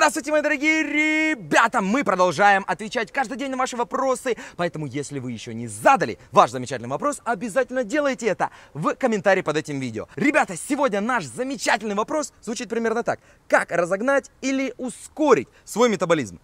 Здравствуйте, мои дорогие ребята! Мы продолжаем отвечать каждый день на ваши вопросы, поэтому если вы еще не задали ваш замечательный вопрос, обязательно делайте это в комментарии под этим видео. Ребята, сегодня наш замечательный вопрос звучит примерно так. Как разогнать или ускорить свой метаболизм?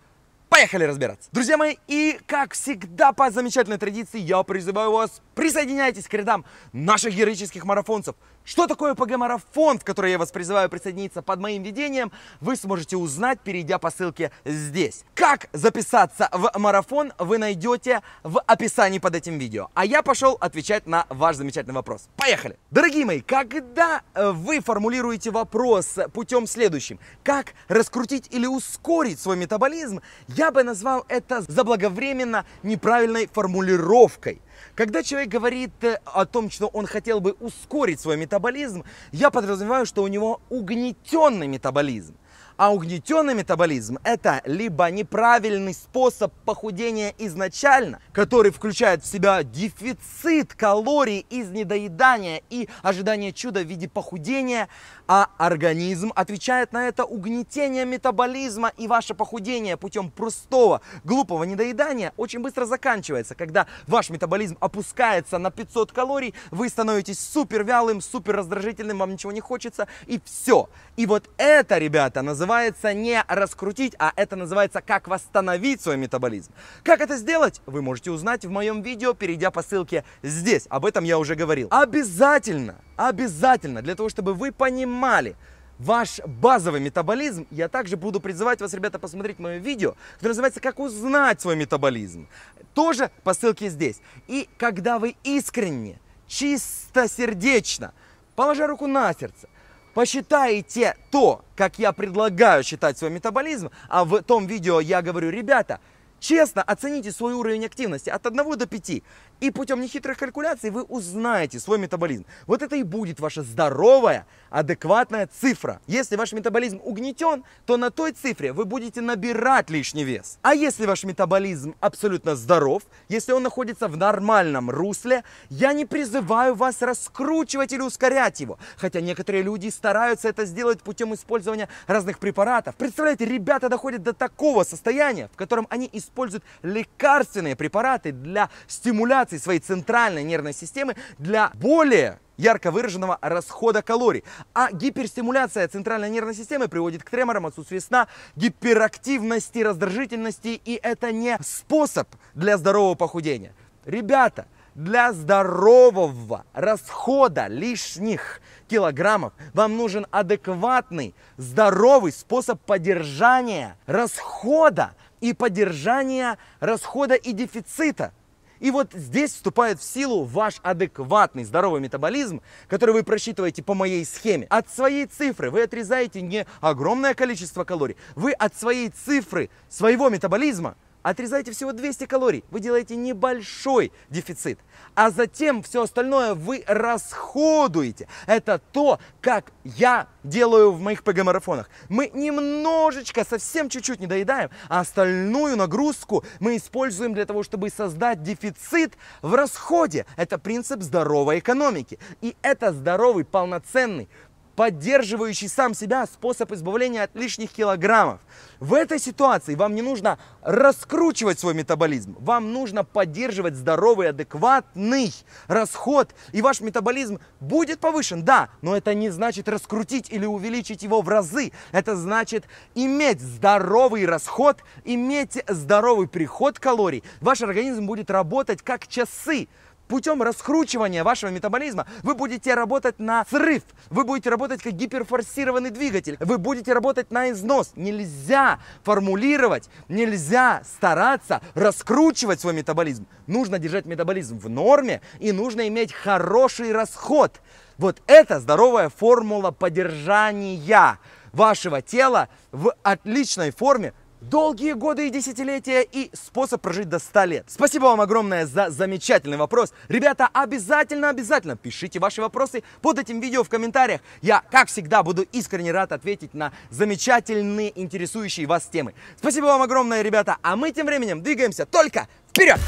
Поехали разбираться! Друзья мои, и как всегда по замечательной традиции я призываю вас, присоединяйтесь к рядам наших героических марафонцев – что такое ПГ-марафон, в который я вас призываю присоединиться под моим ведением, вы сможете узнать, перейдя по ссылке здесь. Как записаться в марафон, вы найдете в описании под этим видео. А я пошел отвечать на ваш замечательный вопрос. Поехали! Дорогие мои, когда э, вы формулируете вопрос путем следующим, как раскрутить или ускорить свой метаболизм, я бы назвал это заблаговременно неправильной формулировкой. Когда человек говорит э, о том, что он хотел бы ускорить свой метаболизм, я подразумеваю, что у него угнетенный метаболизм. А угнетенный метаболизм – это либо неправильный способ похудения изначально, который включает в себя дефицит калорий из недоедания и ожидание чуда в виде похудения, а организм отвечает на это угнетение метаболизма, и ваше похудение путем простого, глупого недоедания очень быстро заканчивается. Когда ваш метаболизм опускается на 500 калорий, вы становитесь супер вялым, супер раздражительным, вам ничего не хочется, и все. И вот это, ребята, называется называется не раскрутить, а это называется как восстановить свой метаболизм. Как это сделать, вы можете узнать в моем видео, перейдя по ссылке здесь. Об этом я уже говорил. Обязательно, обязательно, для того, чтобы вы понимали, ваш базовый метаболизм, я также буду призывать вас, ребята, посмотреть мое видео, которое называется «Как узнать свой метаболизм». Тоже по ссылке здесь. И когда вы искренне, чисто сердечно, положа руку на сердце, Посчитайте то, как я предлагаю считать свой метаболизм, а в том видео я говорю, ребята, Честно оцените свой уровень активности от 1 до 5. И путем нехитрых калькуляций вы узнаете свой метаболизм. Вот это и будет ваша здоровая, адекватная цифра. Если ваш метаболизм угнетен, то на той цифре вы будете набирать лишний вес. А если ваш метаболизм абсолютно здоров, если он находится в нормальном русле, я не призываю вас раскручивать или ускорять его. Хотя некоторые люди стараются это сделать путем использования разных препаратов. Представляете, ребята доходят до такого состояния, в котором они используют используют лекарственные препараты для стимуляции своей центральной нервной системы для более ярко выраженного расхода калорий. А гиперстимуляция центральной нервной системы приводит к треморам, отсутствию сна, гиперактивности, раздражительности. И это не способ для здорового похудения. Ребята, для здорового расхода лишних килограммов вам нужен адекватный, здоровый способ поддержания расхода и поддержания расхода и дефицита. И вот здесь вступает в силу ваш адекватный здоровый метаболизм, который вы просчитываете по моей схеме. От своей цифры вы отрезаете не огромное количество калорий, вы от своей цифры своего метаболизма Отрезайте всего 200 калорий, вы делаете небольшой дефицит, а затем все остальное вы расходуете. Это то, как я делаю в моих ПГ-марафонах. Мы немножечко, совсем чуть-чуть не доедаем, а остальную нагрузку мы используем для того, чтобы создать дефицит в расходе. Это принцип здоровой экономики. И это здоровый, полноценный, поддерживающий сам себя способ избавления от лишних килограммов. В этой ситуации вам не нужно раскручивать свой метаболизм, вам нужно поддерживать здоровый, адекватный расход, и ваш метаболизм будет повышен, да, но это не значит раскрутить или увеличить его в разы, это значит иметь здоровый расход, иметь здоровый приход калорий. Ваш организм будет работать как часы, путем раскручивания вашего метаболизма вы будете работать на срыв, вы будете работать как гиперфорсированный двигатель, вы будете работать на износ. Нельзя формулировать, нельзя стараться раскручивать свой метаболизм. Нужно держать метаболизм в норме и нужно иметь хороший расход. Вот это здоровая формула поддержания вашего тела в отличной форме долгие годы и десятилетия и способ прожить до 100 лет. Спасибо вам огромное за замечательный вопрос. Ребята, обязательно-обязательно пишите ваши вопросы под этим видео в комментариях. Я, как всегда, буду искренне рад ответить на замечательные, интересующие вас темы. Спасибо вам огромное, ребята, а мы тем временем двигаемся только вперед!